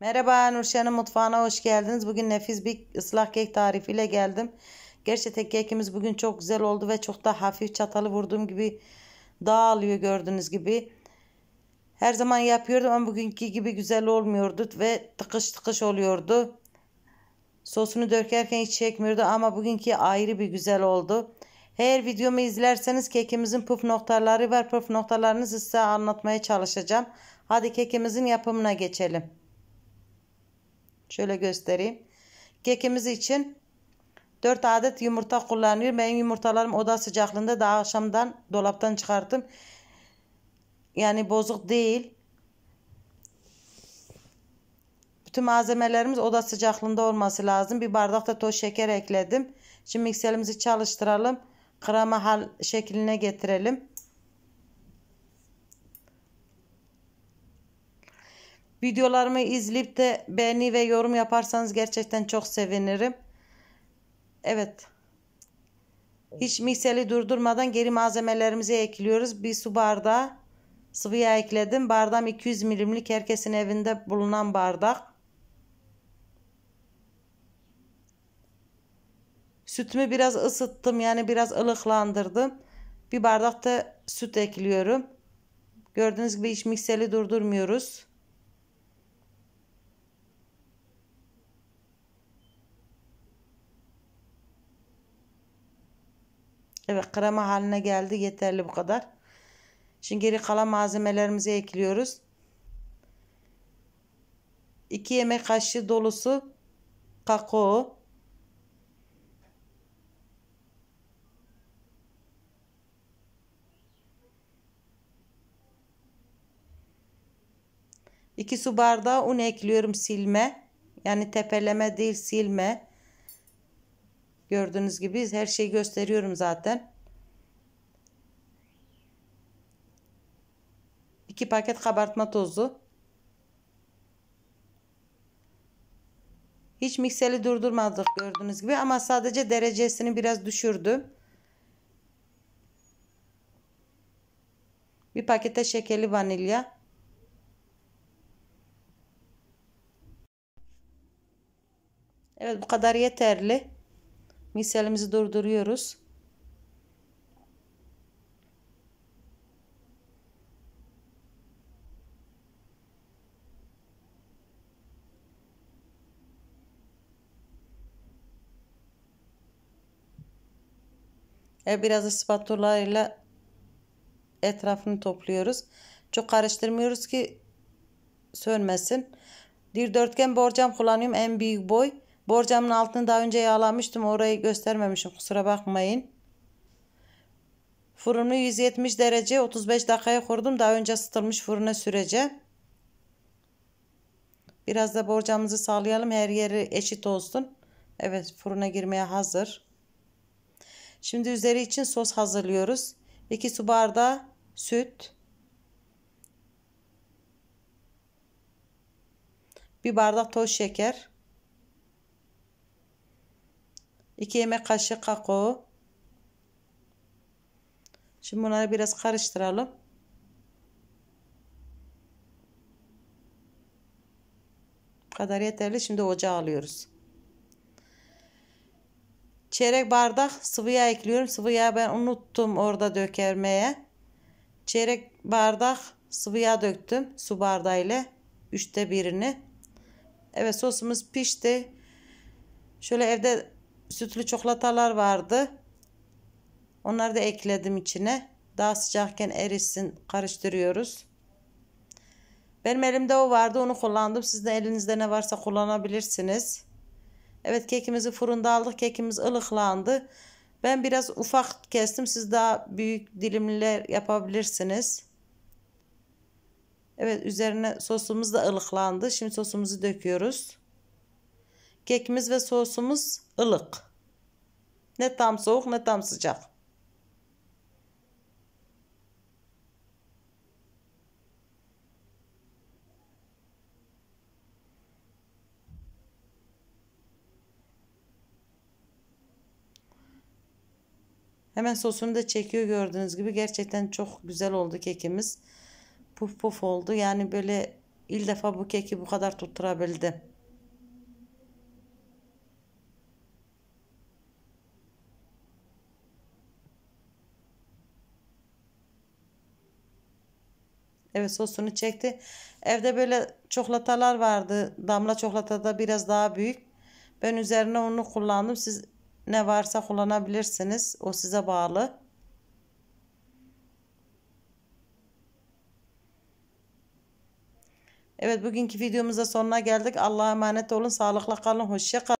Merhaba Nurşen'in mutfağına hoş geldiniz. Bugün nefis bir ıslak kek tarifiyle geldim. Gerçekten kekimiz bugün çok güzel oldu ve çok da hafif çatalı vurduğum gibi dağılıyor gördüğünüz gibi. Her zaman yapıyordum ama bugünkü gibi güzel olmuyordu ve tıkış tıkış oluyordu. Sosunu dökerken hiç çekmiyordu ama bugünkü ayrı bir güzel oldu. Eğer videomu izlerseniz kekimizin puf noktaları var. puf noktalarını size anlatmaya çalışacağım. Hadi kekimizin yapımına geçelim. Şöyle göstereyim. Kekimiz için 4 adet yumurta kullanıyorum. Benim yumurtalarım oda sıcaklığında daha akşamdan dolaptan çıkarttım. Yani bozuk değil. Bütün malzemelerimiz oda sıcaklığında olması lazım. Bir bardak da toz şeker ekledim. Şimdi mikserimizi çalıştıralım. Krema hal şekline getirelim. Videolarımı izleyip de beğeni ve yorum yaparsanız gerçekten çok sevinirim. Evet. Hiç mikseri durdurmadan geri malzemelerimizi ekliyoruz. Bir su bardağı sıvı yağ ekledim. Bardağım 200 milimlik herkesin evinde bulunan bardak. Sütümü biraz ısıttım yani biraz ılıklandırdım. Bir bardak da süt ekliyorum. Gördüğünüz gibi hiç mikseri durdurmuyoruz. Evet krema haline geldi. Yeterli bu kadar. Şimdi geri kalan malzemelerimizi ekliyoruz. 2 yemek kaşığı dolusu kakao. İki su bardağı un ekliyorum silme. Yani tepeleme değil silme. Gördüğünüz gibi her şeyi gösteriyorum zaten. İki paket kabartma tozu. Hiç mikseri durdurmadık gördüğünüz gibi ama sadece derecesini biraz düşürdüm. Bir pakete şekerli vanilya. Evet bu kadar yeterli. Mikserimizi durduruyoruz. biraz da spatula etrafını topluyoruz. Çok karıştırmıyoruz ki sönmesin. Bir dörtgen borcam kullanıyorum en büyük boy. Borcamın altını daha önce yağlamıştım. Orayı göstermemişim. Kusura bakmayın. Fırını 170 derece 35 dakikaya kurdum. Daha önce ısıtılmış fırına sürece, Biraz da borcamızı sağlayalım. Her yeri eşit olsun. Evet fırına girmeye hazır. Şimdi üzeri için sos hazırlıyoruz. 2 su bardağı süt. 1 bardak toz şeker. 2 yemek kaşığı kakao. Şimdi bunları biraz karıştıralım. Bu kadar yeterli. Şimdi ocağa alıyoruz. Çeyrek bardak sıvı yağ ekliyorum. Sıvı yağ ben unuttum orada dökermeye. Çeyrek bardak sıvı yağ döktüm. Su bardağı ile. Üçte birini. Evet sosumuz pişti. Şöyle evde sütlü çikolatalar vardı. Onları da ekledim içine. Daha sıcakken erisin karıştırıyoruz. Benim elimde o vardı onu kullandım. Siz de elinizde ne varsa kullanabilirsiniz. Evet kekimizi fırında aldık. Kekimiz ılıklandı. Ben biraz ufak kestim. Siz daha büyük dilimler yapabilirsiniz. Evet üzerine sosumuz da ılıklandı. Şimdi sosumuzu döküyoruz. Kekimiz ve sosumuz ılık. Ne tam soğuk ne tam sıcak. Hemen sosunu da çekiyor gördüğünüz gibi. Gerçekten çok güzel oldu kekimiz. Puf puf oldu. Yani böyle ilk defa bu keki bu kadar tutturabildim. Evet sosunu çekti. Evde böyle çikolatalar vardı. Damla çikolata da biraz daha büyük. Ben üzerine onu kullandım. Siz ne varsa kullanabilirsiniz. O size bağlı. Evet bugünkü videomuzda sonuna geldik. Allah'a emanet olun. Sağlıkla kalın. Hoşça kalın.